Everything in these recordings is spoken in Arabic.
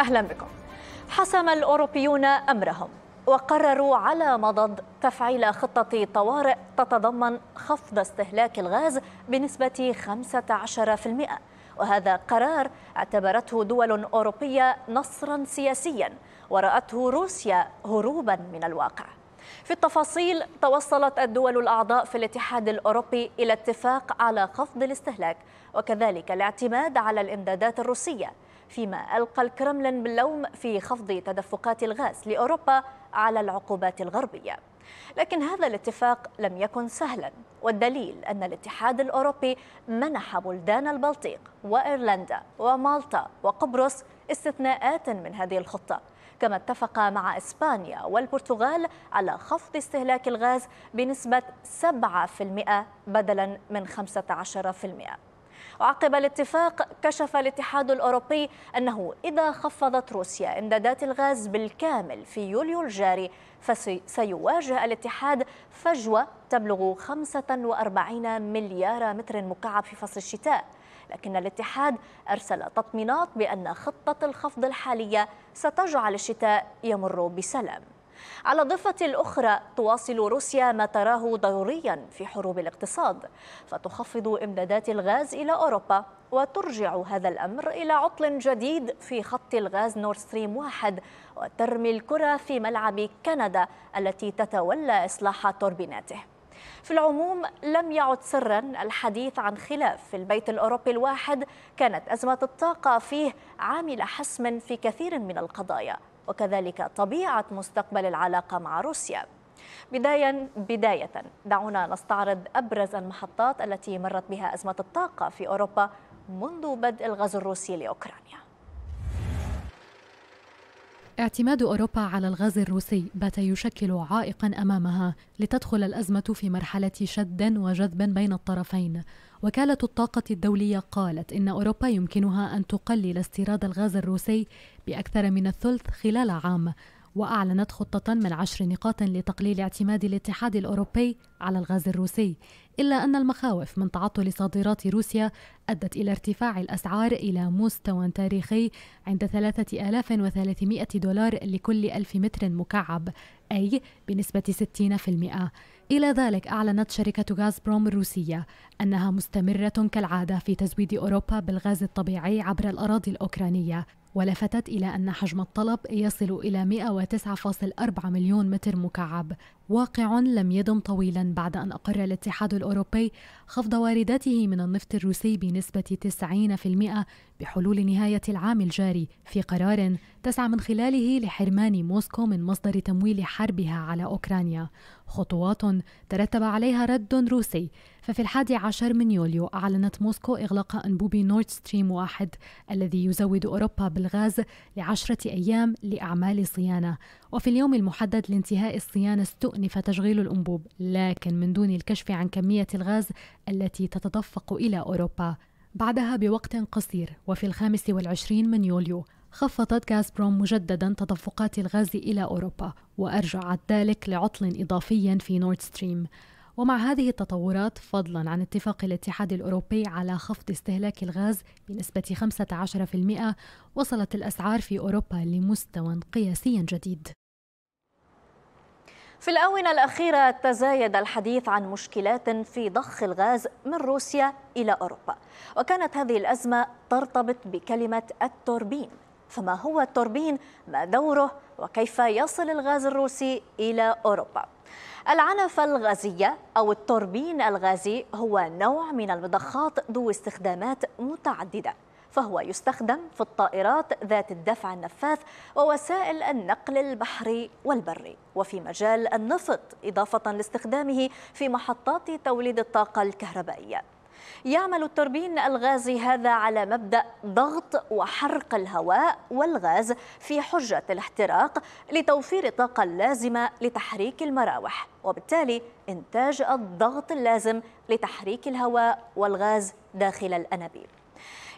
أهلا بكم حسم الأوروبيون أمرهم وقرروا على مضض تفعيل خطة طوارئ تتضمن خفض استهلاك الغاز بنسبة 15% وهذا قرار اعتبرته دول أوروبية نصرا سياسيا ورأته روسيا هروبا من الواقع في التفاصيل توصلت الدول الأعضاء في الاتحاد الأوروبي إلى اتفاق على خفض الاستهلاك وكذلك الاعتماد على الإمدادات الروسية فيما ألقى الكرملين باللوم في خفض تدفقات الغاز لأوروبا على العقوبات الغربية لكن هذا الاتفاق لم يكن سهلا والدليل أن الاتحاد الأوروبي منح بلدان البلطيق وإيرلندا ومالطا وقبرص استثناءات من هذه الخطة كما اتفق مع إسبانيا والبرتغال على خفض استهلاك الغاز بنسبة 7% بدلا من 15% وعقب الاتفاق كشف الاتحاد الأوروبي أنه إذا خفضت روسيا إمدادات الغاز بالكامل في يوليو الجاري فسيواجه الاتحاد فجوة تبلغ 45 مليار متر مكعب في فصل الشتاء لكن الاتحاد أرسل تطمينات بأن خطة الخفض الحالية ستجعل الشتاء يمر بسلام على الضفة الأخرى تواصل روسيا ما تراه ضروريا في حروب الاقتصاد فتخفض إمدادات الغاز إلى أوروبا وترجع هذا الأمر إلى عطل جديد في خط الغاز نورستريم ستريم وترمي الكرة في ملعب كندا التي تتولى إصلاح توربيناته في العموم لم يعد سرا الحديث عن خلاف في البيت الأوروبي الواحد كانت أزمة الطاقة فيه عامل حسم في كثير من القضايا وكذلك طبيعة مستقبل العلاقة مع روسيا بداية, بداية دعونا نستعرض أبرز المحطات التي مرت بها أزمة الطاقة في أوروبا منذ بدء الغزو الروسي لأوكرانيا اعتماد أوروبا على الغاز الروسي بات يشكل عائقا أمامها لتدخل الأزمة في مرحلة شد وجذب بين الطرفين وكالة الطاقة الدولية قالت إن أوروبا يمكنها أن تقلل استيراد الغاز الروسي بأكثر من الثلث خلال عام وأعلنت خطة من عشر نقاط لتقليل اعتماد الاتحاد الأوروبي على الغاز الروسي إلا أن المخاوف من تعطل صادرات روسيا أدت إلى ارتفاع الأسعار إلى مستوى تاريخي عند 3300 دولار لكل ألف متر مكعب أي بنسبة 60% إلى ذلك أعلنت شركة غاز بروم الروسية أنها مستمرة كالعادة في تزويد أوروبا بالغاز الطبيعي عبر الأراضي الأوكرانية ولفتت إلى أن حجم الطلب يصل إلى 109.4 مليون متر مكعب واقع لم يدم طويلا بعد أن أقر الاتحاد الأوروبي خفض وارداته من النفط الروسي بنسبة 90% بحلول نهاية العام الجاري في قرار تسعى من خلاله لحرمان موسكو من مصدر تمويل حربها على أوكرانيا خطوات ترتب عليها رد روسي ففي الحادي عشر من يوليو أعلنت موسكو إغلاق أنبوب نورد ستريم واحد الذي يزود أوروبا بالغاز لعشرة أيام لأعمال صيانة وفي اليوم المحدد لانتهاء الصيانة استؤنف تشغيل الأنبوب لكن من دون الكشف عن كمية الغاز التي تتدفق إلى أوروبا بعدها بوقت قصير وفي الخامس والعشرين من يوليو خفضت غازبروم مجددا تدفقات الغاز إلى أوروبا وأرجعت ذلك لعطل إضافي في نورد ستريم ومع هذه التطورات فضلا عن اتفاق الاتحاد الأوروبي على خفض استهلاك الغاز بنسبة 15% وصلت الأسعار في أوروبا لمستوى قياسي جديد في الآونة الأخيرة تزايد الحديث عن مشكلات في ضخ الغاز من روسيا إلى أوروبا وكانت هذه الأزمة ترتبط بكلمة التوربين فما هو التوربين؟ ما دوره؟ وكيف يصل الغاز الروسي إلى أوروبا؟ العنف الغازية أو التوربين الغازي هو نوع من المضخات ذو استخدامات متعددة فهو يستخدم في الطائرات ذات الدفع النفاث ووسائل النقل البحري والبري وفي مجال النفط إضافة لاستخدامه في محطات توليد الطاقة الكهربائية يعمل التوربين الغازي هذا على مبدأ ضغط وحرق الهواء والغاز في حجة الاحتراق لتوفير الطاقة اللازمة لتحريك المراوح وبالتالي إنتاج الضغط اللازم لتحريك الهواء والغاز داخل الأنابيب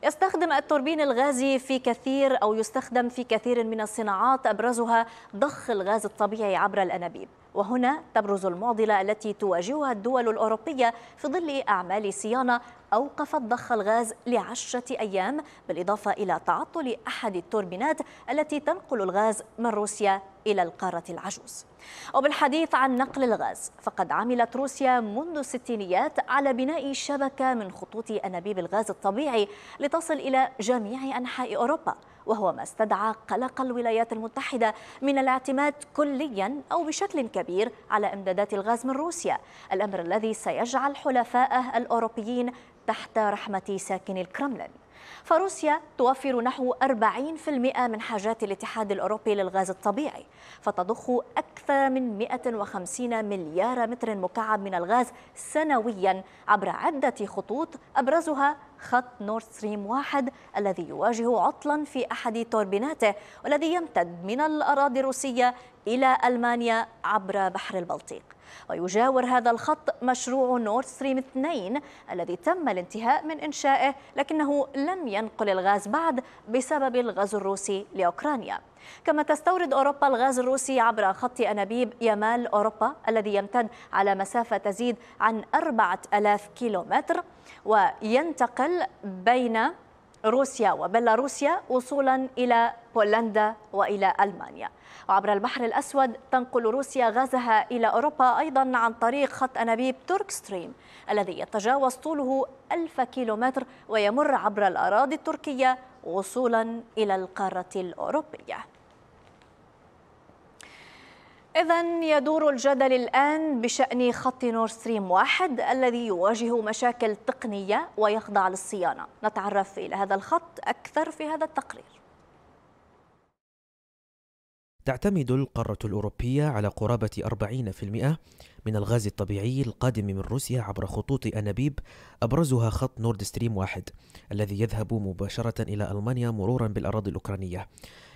يستخدم التوربين الغازي في كثير أو يستخدم في كثير من الصناعات أبرزها ضخ الغاز الطبيعي عبر الأنابيب وهنا تبرز المعضلة التي تواجهها الدول الأوروبية في ظل أعمال صيانة أوقفت ضخ الغاز لعشرة أيام بالإضافة إلى تعطل أحد التوربينات التي تنقل الغاز من روسيا إلى القارة العجوز وبالحديث عن نقل الغاز فقد عملت روسيا منذ الستينيات على بناء شبكة من خطوط أنابيب الغاز الطبيعي لتصل إلى جميع أنحاء أوروبا وهو ما استدعى قلق الولايات المتحدة من الاعتماد كليا أو بشكل كبير على إمدادات الغاز من روسيا الأمر الذي سيجعل حلفائه الأوروبيين تحت رحمة ساكن الكرملين فروسيا توفر نحو 40% من حاجات الاتحاد الأوروبي للغاز الطبيعي فتضخ أكثر من 150 مليار متر مكعب من الغاز سنويا عبر عدة خطوط أبرزها خط نورد ستريم واحد الذي يواجه عطلا في أحد توربيناته والذي يمتد من الأراضي الروسية إلى ألمانيا عبر بحر البلطيق ويجاور هذا الخط مشروع نورد ستريم 2 الذي تم الانتهاء من إنشائه لكنه لم ينقل الغاز بعد بسبب الغزو الروسي لأوكرانيا كما تستورد أوروبا الغاز الروسي عبر خط أنابيب يمال أوروبا الذي يمتد على مسافة تزيد عن 4000 كيلومتر وينتقل بين روسيا وبيلاروسيا وصولا إلى بولندا وإلى ألمانيا وعبر البحر الأسود تنقل روسيا غازها إلى أوروبا أيضا عن طريق خط أنابيب تورك ستريم الذي يتجاوز طوله ألف كيلومتر ويمر عبر الأراضي التركية وصولا إلى القارة الأوروبية إذا يدور الجدل الآن بشأن خط نور ستريم واحد الذي يواجه مشاكل تقنية ويخضع للصيانة نتعرف إلى هذا الخط أكثر في هذا التقرير تعتمد القارة الأوروبية على قرابة 40% من الغاز الطبيعي القادم من روسيا عبر خطوط أنابيب أبرزها خط نورد ستريم واحد الذي يذهب مباشرة إلى ألمانيا مرورا بالأراضي الأوكرانية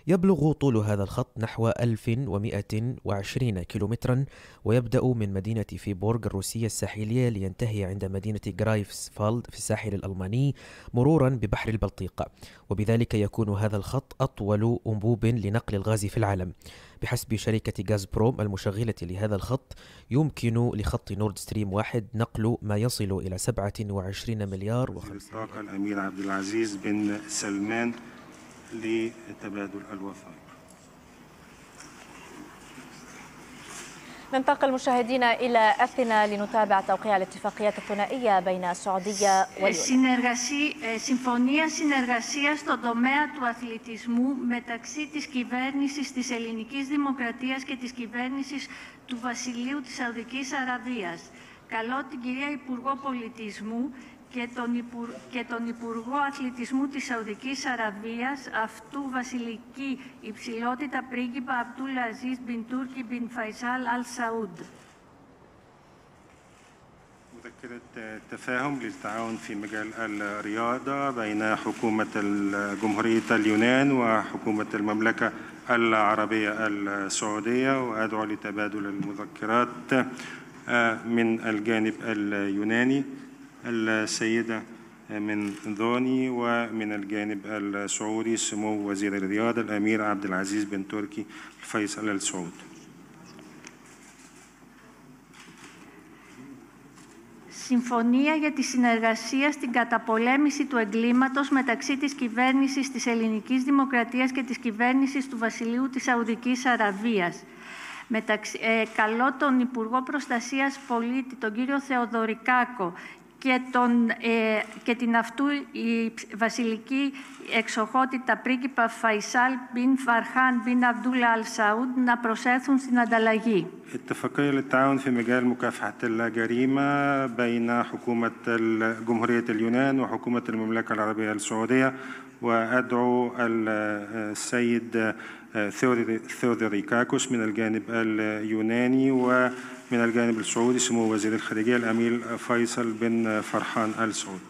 يبلغ طول هذا الخط نحو 1120 كيلومترا ويبدأ من مدينة فيبورغ الروسية الساحلية لينتهي عند مدينة جرايفسفالد في الساحل الألماني مرورا ببحر البلطيق وبذلك يكون هذا الخط أطول أنبوب لنقل الغاز في العالم بحسب شركة غاز بروم المشغلة لهذا الخط يمكن لخط نورد ستريم واحد نقل ما يصل إلى 27 مليار و الأمير عبد العزيز بن سلمان لتبادل الوفاق ننتقل مشاهدينا إلى لنتابع توقيع بين ε, Συμφωνία συνεργασίας στον τομέα του αθλητισμού μεταξύ της κυβέρνησης της Ελληνικής Δημοκρατίας και της κυβέρνησης του Βασιλείου της Σαουδικής Αραβίας. Καλώ την κυρία Υπουργό Πολιτισμού και τον, Υπουργό, και τον Υπουργό Αθλητισμού της Σαουδικής Αραβίας, αυτού βασιλική υψηλότητα πρίγκιπα Απτούλα Αζίς Μπιν Τούρκι Μπιν Φαϊσάλ Αλ Σαούντ. مذكرة تفاهم للتعاون في مجال الرياضة بين حكومة جمهورية اليونان وحكومة المملكة العربية السعودية وأدعو لتبادل المذكرات من الجانب اليوناني Συμφωνία για τη συνεργασία στην καταπολέμηση του εγκλήματος μεταξύ της κυβέρνησης της Ελληνικής Δημοκρατίας και της κυβέρνησης του Βασιλείου της Σαουδικής Αραβίας. Μεταξύ, ε, καλώ τον Υπουργό Προστασίας Πολίτη, τον κύριο Θεοδωρικάκο ε, και, την αυτού η βασιλική εξοχότητα πρίγκιπα Φαϊσάλ bin Φαρχάν bin Αβδούλα Αλ Σαούντ να προσέθουν στην ανταλλαγή. Ετοφακούει λετάουν σε μεγάλη μου λαγκαρίμα من الجانب السعودي سمو وزير الخارجية الأمير فيصل بن فرحان آل سعود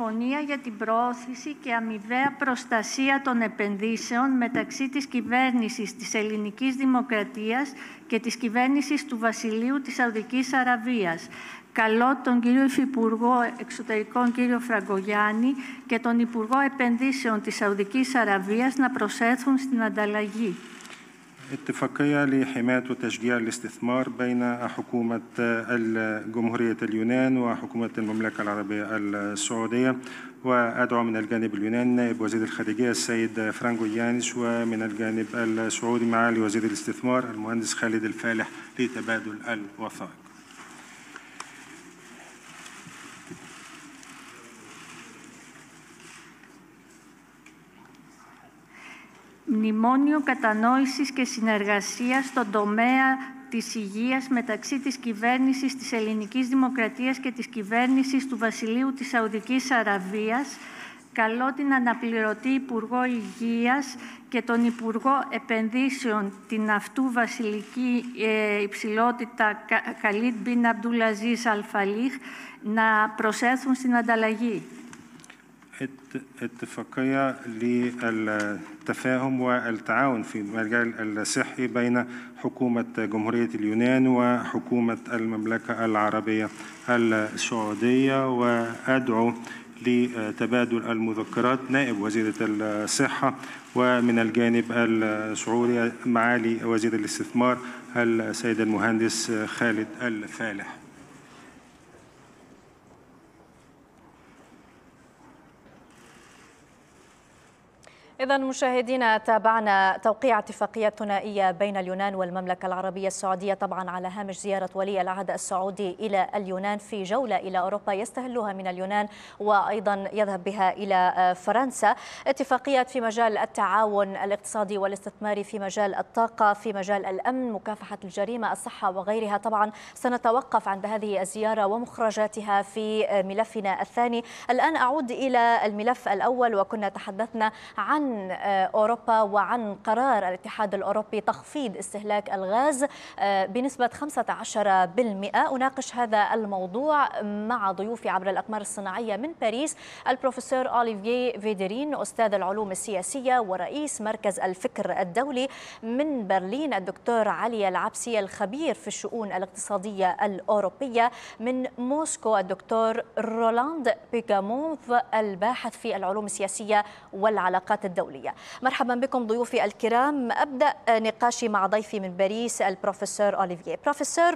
συμφωνία για την προώθηση και αμοιβαία προστασία των επενδύσεων μεταξύ της κυβέρνησης της ελληνικής δημοκρατίας και της κυβέρνησης του Βασιλείου της Σαουδικής Αραβίας. Καλώ τον κύριο Υφυπουργό Εξωτερικών κύριο Φραγκογιάννη και τον Υπουργό Επενδύσεων της Σαουδικής Αραβίας να προσέθουν στην ανταλλαγή. اتفاقية لحماية وتشجيع الاستثمار بين حكومة الجمهورية اليونان وحكومة المملكة العربية السعودية وأدعو من الجانب اليوناني نائب وزير الخارجية السيد فرانكو يانيس ومن الجانب السعودي معالي وزير الاستثمار المهندس خالد الفالح لتبادل الوثائق Μνημόνιο Κατανόησης και Συνεργασίας στον τομέα της υγείας μεταξύ της κυβέρνησης της Ελληνικής Δημοκρατίας και της κυβέρνησης του Βασιλείου της Σαουδικής Αραβίας καλώ την αναπληρωτή Υπουργό Υγείας και τον Υπουργό Επενδύσεων την αυτού βασιλική ε, υψηλότητα Καλίτ Μπιν Αμπτουλαζής Αλφαλίχ να προσέθουν στην ανταλλαγή. اتفاقية للتفاهم والتعاون في المجال الصحي بين حكومة جمهورية اليونان وحكومة المملكة العربية السعودية وأدعو لتبادل المذكرات نائب وزيرة الصحة ومن الجانب السعودي معالي وزير الاستثمار السيد المهندس خالد الفالح إذا مشاهدينا تابعنا توقيع اتفاقية ثنائية بين اليونان والمملكة العربية السعودية طبعا على هامش زيارة ولي العهد السعودي إلى اليونان في جولة إلى أوروبا يستهلها من اليونان وأيضا يذهب بها إلى فرنسا اتفاقيات في مجال التعاون الاقتصادي والاستثماري في مجال الطاقة في مجال الأمن مكافحة الجريمة الصحة وغيرها طبعا سنتوقف عند هذه الزيارة ومخرجاتها في ملفنا الثاني الآن أعود إلى الملف الأول وكنا تحدثنا عن عن آه، أوروبا وعن قرار الاتحاد الأوروبي تخفيض استهلاك الغاز آه، بنسبة 15% أناقش هذا الموضوع مع ضيوفي عبر الأقمار الصناعية من باريس البروفيسور أوليفييه فيدرين أستاذ العلوم السياسية ورئيس مركز الفكر الدولي من برلين الدكتور علي العبسي الخبير في الشؤون الاقتصادية الأوروبية من موسكو الدكتور رولاند بيجاموف الباحث في العلوم السياسية والعلاقات الدولية الدولية مرحبا بكم ضيوفي الكرام أبدأ نقاشي مع ضيفي من باريس البروفيسور أوليفييه بروفيسور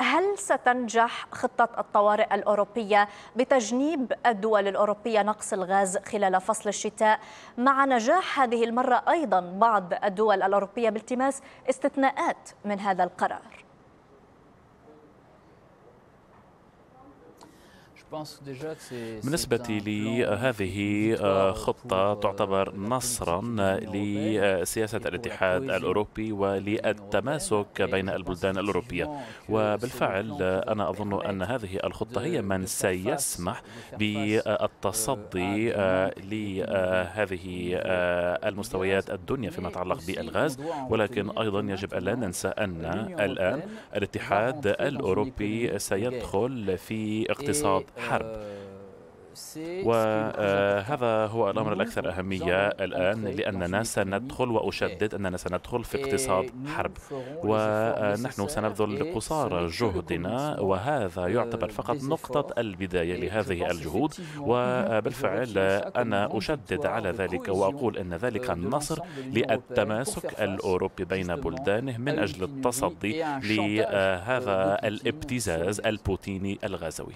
هل ستنجح خطة الطوارئ الأوروبية بتجنيب الدول الأوروبية نقص الغاز خلال فصل الشتاء مع نجاح هذه المرة أيضا بعض الدول الأوروبية بالتماس استثناءات من هذا القرار؟ بالنسبة لي هذه آه، خطة euh, تعتبر نصرا لسياسة الاتحاد الأوروبي وللتماسك بين البلدان الأوروبية وبالفعل أنا أظن أن هذه الخطة هي من سيسمح euh, بالتصدي آه، لهذه آه، المستويات الدنيا فيما يتعلق بالغاز ولكن أيضا يجب أن لا ننسى أن الآن الاتحاد الأوروبي سيدخل في اقتصاد حرب آه، وهذا آه، هو الأمر الأكثر أهمية الآن لأننا سندخل وأشدد أننا سندخل في اقتصاد حرب ونحن آه، سنبذل قصارى جهدنا وهذا يعتبر فقط نقطة البداية لهذه الجهود وبالفعل أنا أشدد على ذلك وأقول أن ذلك uh, النصر uh, للتماسك الأوروبي بين بلدانه من أجل التصدي لهذا uh, الابتزاز البوتيني الغازوي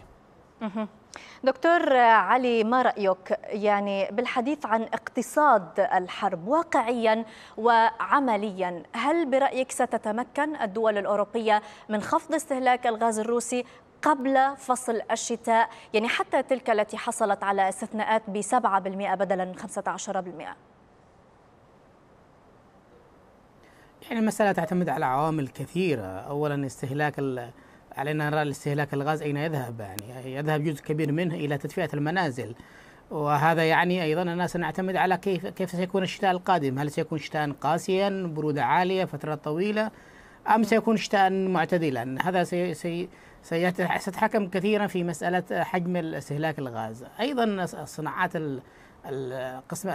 دكتور علي ما رأيك يعني بالحديث عن اقتصاد الحرب واقعيا وعمليا هل برأيك ستتمكن الدول الأوروبية من خفض استهلاك الغاز الروسي قبل فصل الشتاء يعني حتى تلك التي حصلت على استثناءات ب 7% بدلا من 15% يعني المسألة تعتمد على عوامل كثيرة أولا استهلاك علينا نرى استهلاك الغاز أين يذهب يعني يذهب جزء كبير منه إلى تدفئة المنازل وهذا يعني أيضا أننا سنعتمد على كيف كيف سيكون الشتاء القادم هل سيكون شتاء قاسيا برودة عالية فترة طويلة أم سيكون شتاء معتدلا هذا سي سي سيتحكم كثيرا في مسألة حجم استهلاك الغاز أيضا الصناعات القسم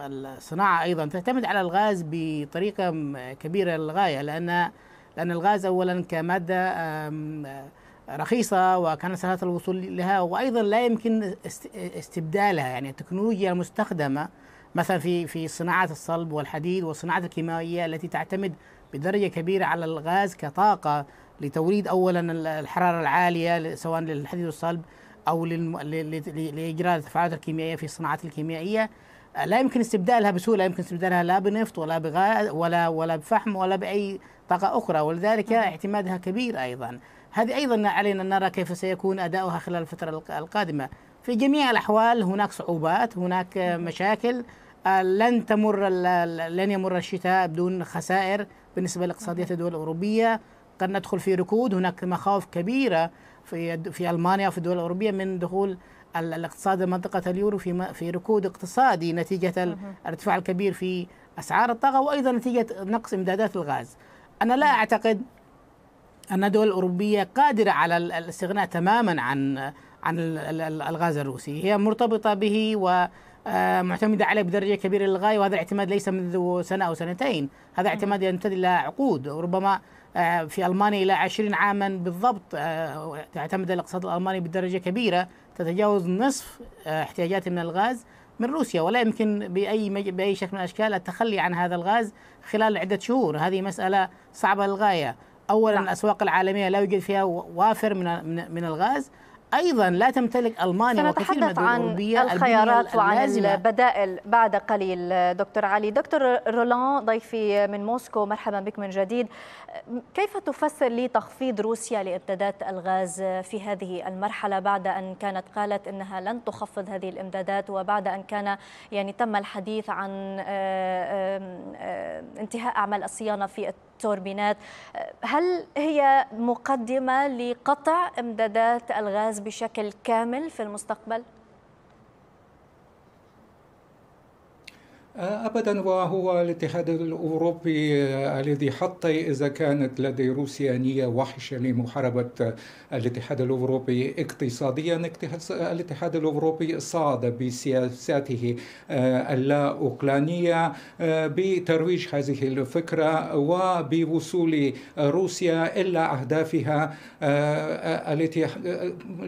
الصناعة أيضا تعتمد على الغاز بطريقة كبيرة للغاية لأن لأن الغاز أولا كمادة آه، رخيصة وكان سهلة الوصول لها وأيضا لا يمكن استبدالها يعني التكنولوجيا المستخدمة مثلا في في صناعة الصلب والحديد والصناعة الكيميائية التي تعتمد بدرجة كبيرة على الغاز كطاقة لتوريد أولا الحرارة العالية سواء للحديد والصلب أو لإجراء التفاعلات الكيميائية في الصناعات الكيميائية لا يمكن استبدالها بسهوله لا يمكن استبدالها لا بنفط ولا بغاز ولا ولا بفحم ولا باي طاقه اخرى ولذلك اعتمادها كبير ايضا هذه ايضا علينا ان نرى كيف سيكون اداؤها خلال الفتره القادمه في جميع الاحوال هناك صعوبات هناك مشاكل آه، لن تمر لن يمر الشتاء بدون خسائر بالنسبه لاقتصاديات الدول الاوروبيه قد ندخل في ركود هناك مخاوف كبيره في في المانيا وفي الدول الاوروبيه من دخول الاقتصاد منطقة اليورو في في ركود اقتصادي نتيجة الارتفاع الكبير في أسعار الطاقة وأيضا نتيجة نقص إمدادات الغاز أنا لا أعتقد أن الدول الأوروبية قادرة على الاستغناء تماما عن عن الغاز الروسي هي مرتبطة به و آه، معتمدة عليه بدرجة كبيرة للغاية وهذا الاعتماد ليس منذ سنة أو سنتين هذا اعتماد يمتد إلى عقود وربما آه، في ألمانيا إلى عشرين عاما بالضبط آه، اعتمد الاقتصاد الألماني بدرجة كبيرة تتجاوز نصف آه، احتياجاتها من الغاز من روسيا ولا يمكن بأي مج... بأي شكل من الأشكال التخلي عن هذا الغاز خلال عدة شهور هذه مسألة صعبة للغاية أولا نعم. الأسواق العالمية لا يوجد فيها وافر من من الغاز أيضا لا تمتلك ألمانيا وكثير من الدول الأوروبية عن الخيارات وعن البدائل بعد قليل دكتور علي دكتور رولان ضيفي من موسكو مرحبا بك من جديد كيف تفسر لي تخفيض روسيا لإمدادات الغاز في هذه المرحلة بعد أن كانت قالت أنها لن تخفض هذه الإمدادات وبعد أن كان يعني تم الحديث عن آه، آه، آه، انتهاء أعمال الصيانة في التوربينات هل هي مقدمة لقطع إمدادات الغاز بشكل كامل في المستقبل؟ ابدا وهو الاتحاد الاوروبي الذي حتى اذا كانت لدي روسيا نيه وحشه لمحاربه الاتحاد الاوروبي اقتصاديا الاتحاد الاوروبي صعد بسياساته آه، اللا اوكرانيه آه، بترويج هذه الفكره وبوصول روسيا الى اهدافها آه، التي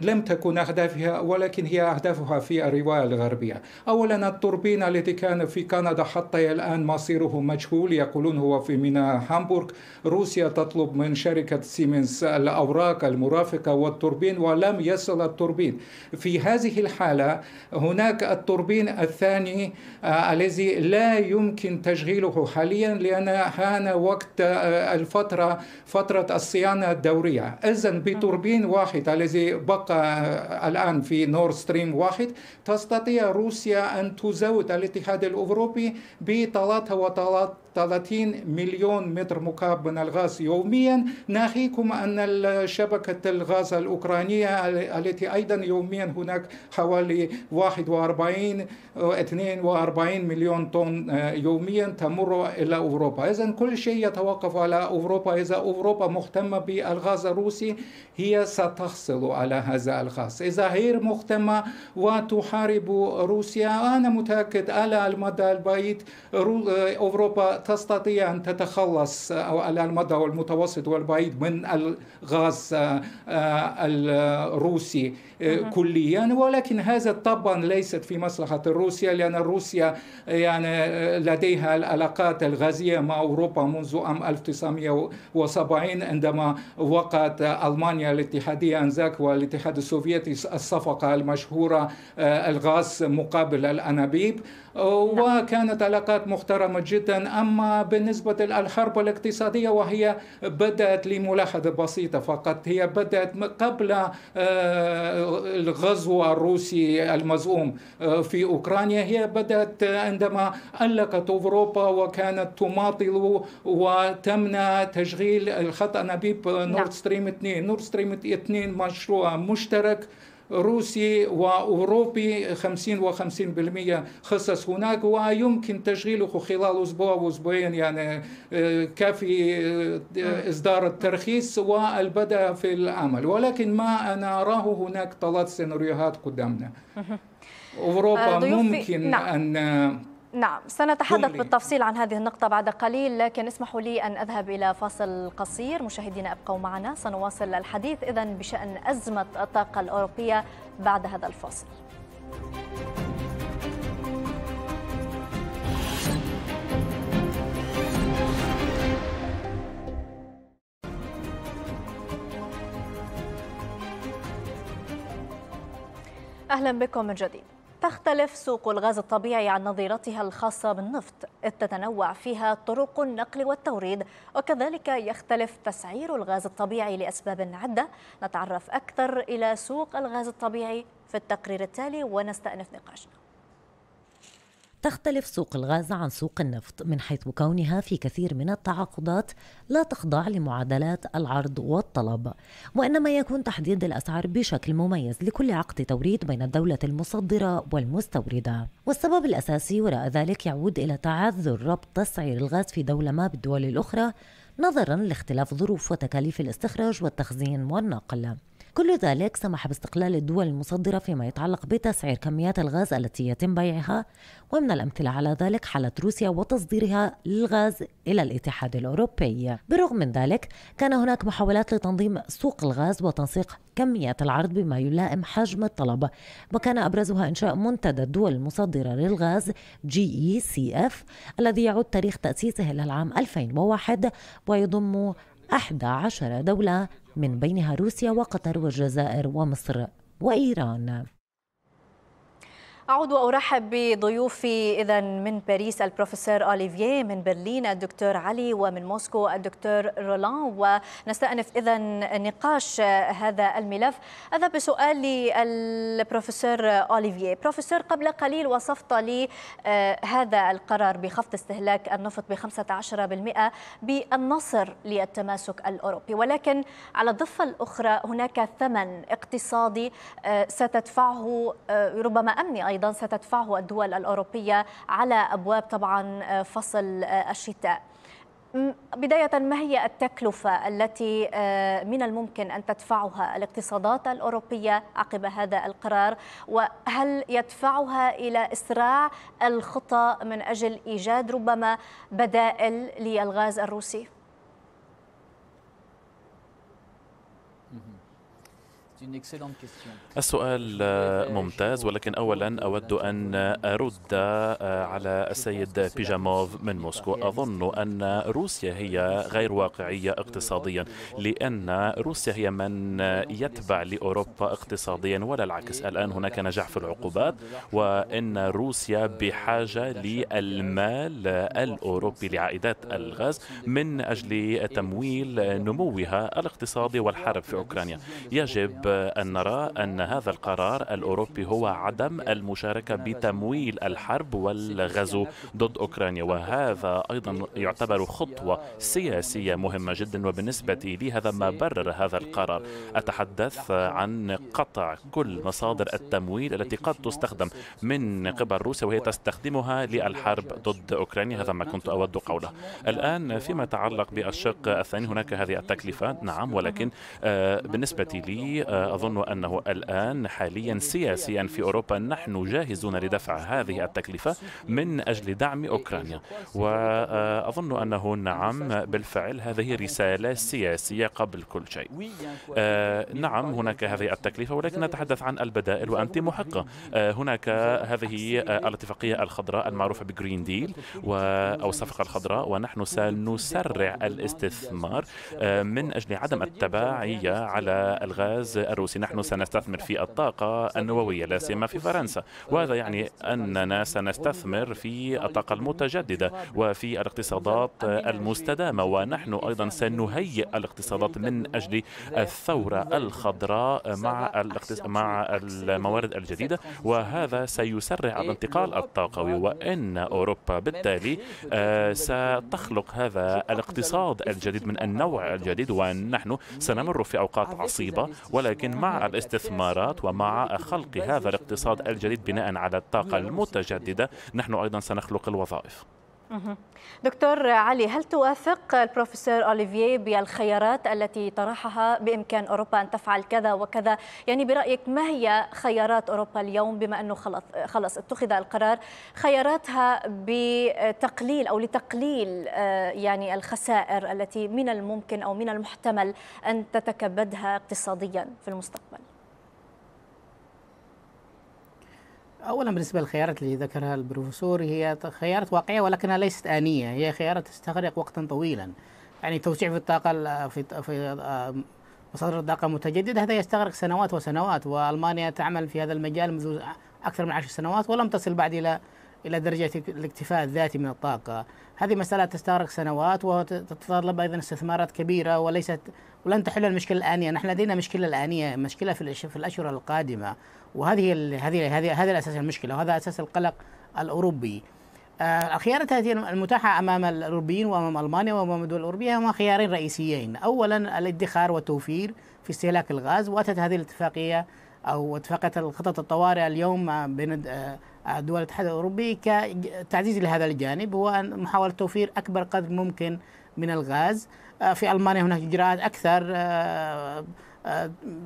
لم تكن اهدافها ولكن هي اهدافها في الروايه الغربيه اولا التوربين التي كان في كندا حتى الآن مصيره مجهول يقولون هو في ميناء هامبورغ روسيا تطلب من شركة سيمنز الأوراق المرافقة والتوربين ولم يصل التوربين في هذه الحالة هناك التوربين الثاني آه، الذي لا يمكن تشغيله حاليا لأن هان وقت آه، الفترة فترة الصيانة الدورية إذا بتوربين واحد الذي بقى آه، الآن في نور ستريم واحد تستطيع روسيا أن تزود الاتحاد الأوروبي Gopi, be talatha wa talat 30 مليون متر مكعب من الغاز يوميا ناهيكم أن شبكة الغاز الأوكرانية التي أيضا يوميا هناك حوالي 41 42 مليون طن آه، يوميا تمر إلى أوروبا إذا كل شيء يتوقف على أوروبا إذا أوروبا مهتمة بالغاز الروسي هي ستحصل على هذا الغاز إذا غير مهتمة وتحارب روسيا أنا متأكد على المدى البعيد آه، أوروبا تستطيع أن تتخلص أو على المدى المتوسط والبعيد من الغاز آه، آه، الروسي آه، كليا ولكن هذا طبعا ليست في مصلحة روسيا لأن روسيا آه، يعني آه، لديها العلاقات الغازية مع أوروبا منذ عام 1970 عندما وقعت ألمانيا الاتحادية أنذاك والاتحاد السوفيتي الصفقة المشهورة الغاز مقابل الأنابيب نعم. وكانت علاقات محترمة جدا أما بالنسبة للحرب الاقتصادية وهي بدأت لملاحظة بسيطة فقط هي بدأت قبل الغزو الروسي المزعوم آه، في أوكرانيا هي بدأت عندما ألقت أوروبا وكانت تماطل وتمنع تشغيل الخط أنابيب نعم. نورد ستريم 2 نورد ستريم 2 مشروع مشترك روسي وأوروبي 50 و50% خصص هناك ويمكن تشغيله خلال أسبوع وأسبوعين يعني آه، كافي آه، إصدار الترخيص والبدء في العمل ولكن ما أنا أراه هناك ثلاث سيناريوهات قدامنا أوروبا آه، ممكن نعم. أن نعم سنتحدث جملي. بالتفصيل عن هذه النقطة بعد قليل لكن اسمحوا لي أن أذهب إلى فاصل قصير مشاهدينا ابقوا معنا سنواصل الحديث إذا بشأن أزمة الطاقة الأوروبية بعد هذا الفاصل أهلا بكم من جديد تختلف سوق الغاز الطبيعي عن نظيرتها الخاصة بالنفط إذ تتنوع فيها طرق النقل والتوريد وكذلك يختلف تسعير الغاز الطبيعي لأسباب عدة نتعرف أكثر إلى سوق الغاز الطبيعي في التقرير التالي ونستأنف نقاشنا تختلف سوق الغاز عن سوق النفط من حيث كونها في كثير من التعاقدات لا تخضع لمعادلات العرض والطلب وإنما يكون تحديد الأسعار بشكل مميز لكل عقد توريد بين الدولة المصدرة والمستوردة والسبب الأساسي وراء ذلك يعود إلى تعذر ربط تسعير الغاز في دولة ما بالدول الأخرى نظرا لاختلاف ظروف وتكاليف الاستخراج والتخزين والنقل كل ذلك سمح باستقلال الدول المصدرة فيما يتعلق بتسعير كميات الغاز التي يتم بيعها ومن الأمثلة على ذلك حالة روسيا وتصديرها للغاز إلى الاتحاد الأوروبي بالرغم من ذلك كان هناك محاولات لتنظيم سوق الغاز وتنسيق كميات العرض بما يلائم حجم الطلب وكان أبرزها إنشاء منتدى الدول المصدرة للغاز جي إي سي إف الذي يعود تاريخ تأسيسه إلى العام 2001 ويضم 11 دولة من بينها روسيا وقطر والجزائر ومصر وإيران أعود وأرحب بضيوفي إذا من باريس البروفيسور أوليفييه من برلين الدكتور علي ومن موسكو الدكتور رولان ونستأنف إذا نقاش هذا الملف هذا بسؤال للبروفيسور أوليفييه بروفيسور قبل قليل وصفت لي آه، هذا القرار بخفض استهلاك النفط ب 15% بالنصر للتماسك الأوروبي ولكن على الضفة الأخرى هناك ثمن اقتصادي آه، ستدفعه آه، ربما أمني أيضا أيضا ستدفعه الدول الأوروبية على أبواب طبعا آه، فصل آه، الشتاء بداية ما هي التكلفة التي آه، من الممكن أن تدفعها الاقتصادات الأوروبية عقب هذا القرار وهل يدفعها إلى إسراع الخطى من أجل إيجاد ربما بدائل للغاز الروسي؟ السؤال ممتاز ولكن اولا اود ان ارد على السيد بيجاموف من موسكو اظن ان روسيا هي غير واقعيه اقتصاديا لان روسيا هي من يتبع لاوروبا اقتصاديا ولا العكس الان هناك نجاح في العقوبات وان روسيا بحاجه للمال الاوروبي لعائدات الغاز من اجل تمويل نموها الاقتصادي والحرب في اوكرانيا يجب أن نرى أن هذا القرار الأوروبي هو عدم المشاركة بتمويل الحرب والغزو ضد أوكرانيا وهذا أيضا يعتبر خطوة سياسية مهمة جدا وبالنسبة لي هذا ما برر هذا القرار أتحدث عن قطع كل مصادر التمويل التي قد تستخدم من قبل روسيا وهي تستخدمها للحرب ضد أوكرانيا هذا ما كنت أود قوله الآن فيما يتعلق بالشق الثاني هناك هذه التكلفة نعم ولكن آه، بالنسبة لي آه، أظن أنه الآن حاليا سياسيا في أوروبا نحن جاهزون لدفع هذه التكلفة من أجل دعم أوكرانيا وأظن أنه نعم بالفعل هذه رسالة سياسية قبل كل شيء آه، نعم هناك هذه التكلفة ولكن نتحدث عن البدائل وأنت محقة آه، هناك هذه الاتفاقية الخضراء المعروفة بجرين ديل أو الصفقة الخضراء ونحن سنسرع الاستثمار آه، من أجل عدم التباعية على الغاز الروسي نحن سنستثمر في الطاقة النووية لا سيما في فرنسا وهذا يعني أننا سنستثمر في الطاقة المتجددة وفي الاقتصادات المستدامة ونحن أيضا سنهيئ الاقتصادات من أجل الثورة الخضراء مع مع الموارد الجديدة وهذا سيسرع الانتقال الطاقوي وإن أوروبا بالتالي آه، ستخلق هذا الاقتصاد الجديد من النوع الجديد ونحن سنمر في أوقات عصيبة ولكن ولكن مع الاستثمارات ومع خلق هذا الاقتصاد الجديد بناء على الطاقة المتجددة نحن أيضا سنخلق الوظائف دكتور علي هل توافق البروفيسور أوليفييه بالخيارات التي طرحها بإمكان أوروبا أن تفعل كذا وكذا يعني برأيك ما هي خيارات أوروبا اليوم بما أنه خلص, خلص اتخذ القرار خياراتها بتقليل أو لتقليل آه، يعني الخسائر التي من الممكن أو من المحتمل أن تتكبدها اقتصاديا في المستقبل اولا بالنسبه للخيارات اللي ذكرها البروفيسور هي خيارات واقعيه ولكنها ليست انيه هي خيارات تستغرق وقتا طويلا يعني توسيع في الطاقه في في مصادر الطاقه المتجدده هذا يستغرق سنوات وسنوات والمانيا تعمل في هذا المجال منذ اكثر من عشر سنوات ولم تصل بعد الى الى درجه الاكتفاء الذاتي من الطاقه هذه مساله تستغرق سنوات وتتطلب ايضا استثمارات كبيره وليست ولن تحل المشكله الانيه نحن لدينا مشكله الانيه مشكله في الاشهر القادمه وهذه هذه هذه هذا اساس المشكله وهذا اساس القلق الاوروبي آه، الخيارات هذه المتاحة أمام الأوروبيين وأمام ألمانيا وأمام الدول الأوروبية هما خيارين رئيسيين أولا الادخار والتوفير في استهلاك الغاز وأتت هذه الاتفاقية أو اتفاقية خطط الطوارئ اليوم بين آه، دول الاتحاد الأوروبي كتعزيز لهذا الجانب هو محاولة توفير أكبر قدر ممكن من الغاز آه، في ألمانيا هناك إجراءات أكثر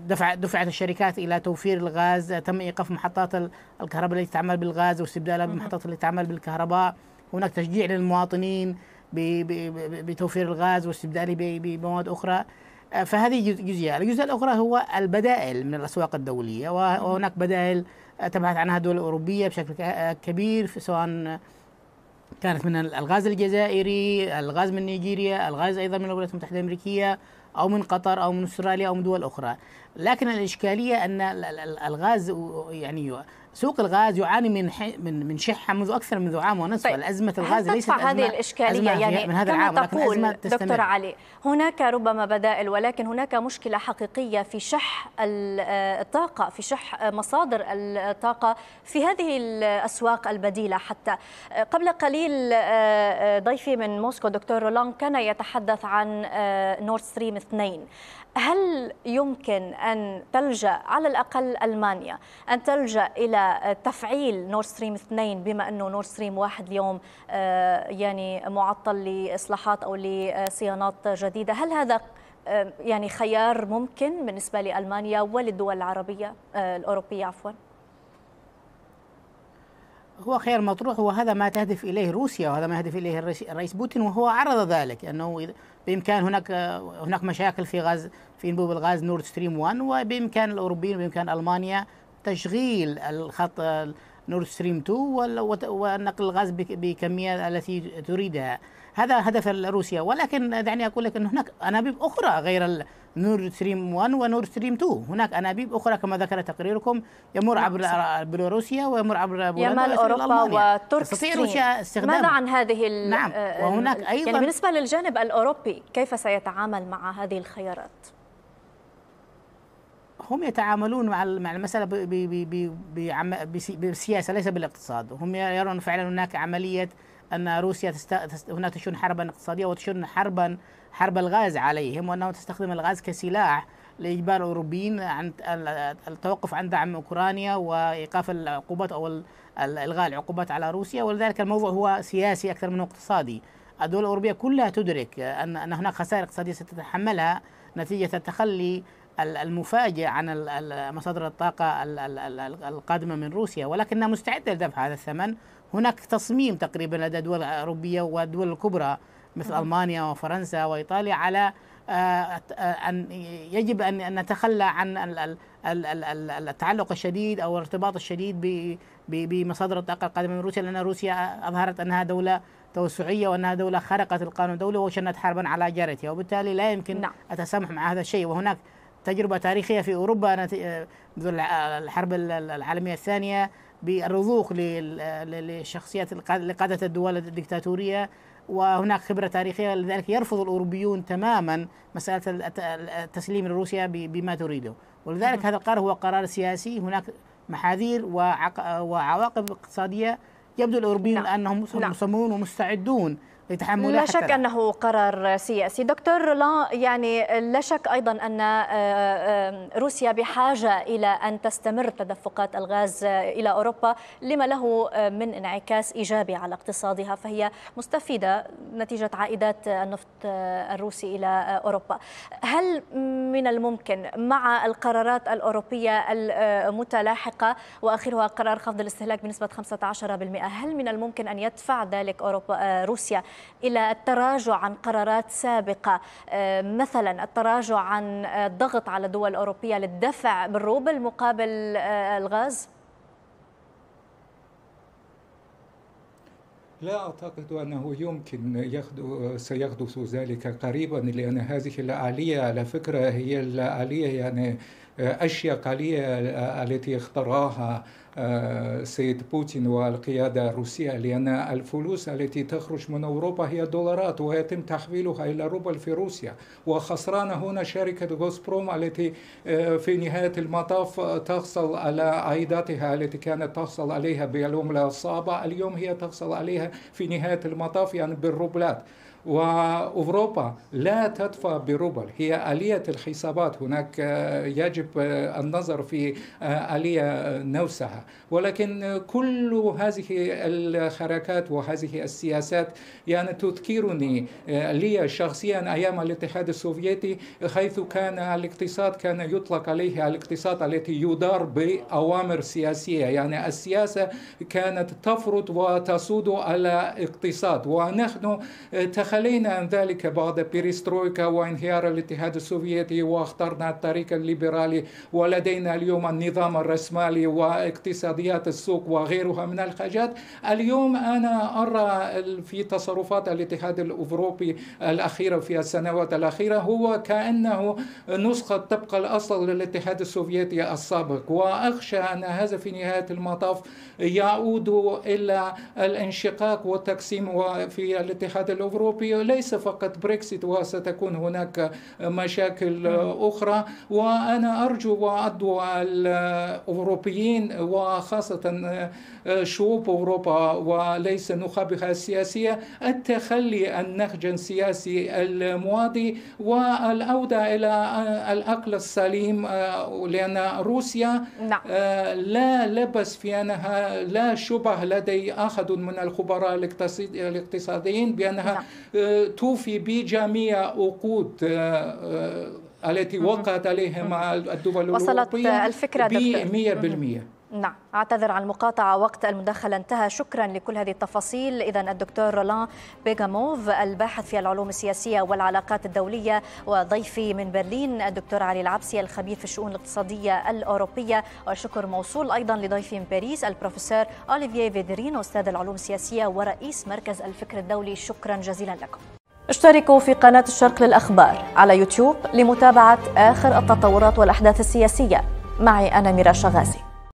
دفع دفعت الشركات الى توفير الغاز تم ايقاف محطات الكهرباء التي تعمل بالغاز واستبدالها بمحطات التي تعمل بالكهرباء هناك تشجيع للمواطنين بتوفير الغاز واستبداله بمواد اخرى آه، فهذه جزئيه، الجزئيه الاخرى هو البدائل من الاسواق الدوليه وهناك بدائل آه، تبحث عنها الدول الاوروبيه بشكل آه، كبير سواء كانت من الغاز الجزائري، الغاز من نيجيريا، الغاز ايضا من الولايات المتحده الامريكيه، أو من قطر أو من أستراليا أو من دول أخرى لكن الإشكالية أن الغاز يعني سوق الغاز يعاني من حي... من من شحه منذ اكثر منذ عام ونصف طيب. ازمه الغاز ليست أزمة هذه الاشكاليه أزمة يعني من هذا العام تقول لكن أزمة تستمر. دكتور علي هناك ربما بدائل ولكن هناك مشكله حقيقيه في شح آه، الطاقه في شح آه، مصادر الطاقه في هذه الاسواق البديله حتى آه، قبل قليل ضيفي من موسكو دكتور رولان كان يتحدث عن نورد ستريم 2 هل يمكن أن تلجأ على الأقل ألمانيا أن تلجأ إلى تفعيل نور ستريم 2 بما أنه نور ستريم 1 اليوم آه، يعني معطل لإصلاحات أو لصيانات جديدة هل هذا آه، يعني خيار ممكن بالنسبة لألمانيا وللدول العربية آه، الأوروبية عفواً؟ هو خير مطروح وهذا ما تهدف اليه روسيا وهذا ما يهدف اليه الرئيس بوتين وهو عرض ذلك انه بامكان هناك هناك مشاكل في غاز في انبوب الغاز نورد ستريم 1 وبامكان الاوروبيين وبامكان المانيا تشغيل الخط نورد ستريم 2 ونقل الغاز بكميه التي تريدها هذا هدف روسيا ولكن دعني أقول لك أن هناك أنابيب أخرى غير نور ستريم 1 ونور ستريم 2 هناك أنابيب أخرى كما ذكر تقريركم يمر نعم، عبر بيلاروسيا ويمر عبر بولندا أوروبا وتركيا تستطيع روسيا استخدامه ماذا عن هذه ال نعم آه، آه، وهناك يعني أيضا يعني بالنسبة للجانب الأوروبي كيف سيتعامل مع هذه الخيارات؟ هم يتعاملون مع مع المساله بسياسه ليس بالاقتصاد هم يرون فعلا هناك عمليه أن روسيا تست... هنا تشن حربا اقتصادية وتشن حربا حرب الغاز عليهم وأنها تستخدم الغاز كسلاح لإجبار الأوروبيين عن التوقف عن دعم أوكرانيا وإيقاف العقوبات أو إلغاء العقوبات على روسيا ولذلك الموضوع هو سياسي أكثر منه اقتصادي الدول الأوروبية كلها تدرك أن أن هناك خسائر اقتصادية ستتحملها نتيجة التخلي المفاجئ عن مصادر الطاقة القادمة من روسيا ولكنها مستعدة لدفع هذا الثمن هناك تصميم تقريبا لدى دول أوروبية والدول الكبرى مثل نعم. ألمانيا وفرنسا وإيطاليا على آه، أن يجب أن نتخلى عن التعلق الشديد أو الارتباط الشديد بمصادر الطاقة القادمة من روسيا لأن روسيا أظهرت أنها دولة توسعية وأنها دولة خرقت القانون الدولي وشنت حربا على جارتها وبالتالي لا يمكن نعم. أتسامح مع هذا الشيء وهناك تجربة تاريخية في أوروبا منذ آه، آه، الحرب العالمية الثانية بالرضوخ للشخصيات لقادة الدول الدكتاتورية وهناك خبرة تاريخية لذلك يرفض الأوروبيون تماما مسألة التسليم لروسيا بما تريده ولذلك هذا القرار هو قرار سياسي هناك محاذير وعواقب اقتصادية يبدو الأوروبيون نعم. أنهم مصممون نعم. ومستعدون لا شك انه قرار سياسي دكتور رولان يعني لا شك ايضا ان آه، آه، روسيا بحاجه الى ان تستمر تدفقات الغاز آه، الى اوروبا لما له من انعكاس ايجابي على اقتصادها فهي مستفيده نتيجه عائدات النفط الروسي الى اوروبا هل من الممكن مع القرارات الاوروبيه المتلاحقه واخرها قرار خفض الاستهلاك بنسبه 15% هل من الممكن ان يدفع ذلك اوروبا روسيا إلى التراجع عن قرارات سابقة آه، مثلا التراجع عن الضغط آه، على دول أوروبية للدفع بالروبل مقابل آه، الغاز؟ لا أعتقد أنه يمكن سيحدث ذلك قريبا لأن هذه الآلية على فكرة هي الآلية يعني آه، أشياء قليلة آه، التي اخترعها آه، سيد بوتين والقيادة الروسية لأن الفلوس التي تخرج من أوروبا هي دولارات ويتم تحويلها إلى روبل في روسيا وخسران هنا شركة غوسبروم التي في نهاية المطاف تحصل على عائداتها التي كانت تحصل عليها بالعملة الصعبة اليوم هي تحصل عليها في نهاية المطاف يعني بالروبلات وأوروبا لا تدفع بروبل هي آلية الحسابات هناك آه، يجب آه، النظر في آه، آلية نفسها ولكن كل هذه الحركات وهذه السياسات يعني تذكرني لي شخصيا أيام الاتحاد السوفيتي حيث كان الاقتصاد كان يطلق عليه الاقتصاد التي يدار بأوامر سياسية يعني السياسة كانت تفرض وتسود على الاقتصاد ونحن تخ تخلينا عن ذلك بعد بيريسترويكا وانهيار الاتحاد السوفيتي واخترنا الطريق الليبرالي ولدينا اليوم النظام الرأسمالي واقتصاديات السوق وغيرها من الحاجات اليوم أنا أرى في تصرفات الاتحاد الأوروبي الأخيرة في السنوات الأخيرة هو كأنه نسخة طبق الأصل للاتحاد السوفيتي السابق وأخشى أن هذا في نهاية المطاف يعود إلى الانشقاق والتقسيم في الاتحاد الأوروبي الأوروبية ليس فقط بريكسيت وستكون هناك مشاكل أخرى وأنا أرجو وأدعو الأوروبيين وخاصة شعوب أوروبا وليس نخبها السياسية التخلي عن نهج سياسي الماضي والعودة إلى الأقل السليم لأن روسيا نعم. آه، لا لبس في أنها لا شبه لدي أحد من الخبراء الاقتصاديين بأنها نعم. آه، توفي بجميع عقود آه، آه، التي وقعت عليها مع الدول الأوروبية وصلت الفكرة دكتور 100% نعم أعتذر عن المقاطعة وقت المداخلة انتهى شكرا لكل هذه التفاصيل إذا الدكتور رولان بيغاموف الباحث في العلوم السياسية والعلاقات الدولية وضيفي من برلين الدكتور علي العبسي الخبير في الشؤون الاقتصادية الأوروبية والشكر موصول أيضا لضيفي من باريس البروفيسور أوليفييه فيدرين أستاذ العلوم السياسية ورئيس مركز الفكر الدولي شكرا جزيلا لكم اشتركوا في قناة الشرق للأخبار على يوتيوب لمتابعة آخر التطورات والأحداث السياسية معي أنا ميرا شغازي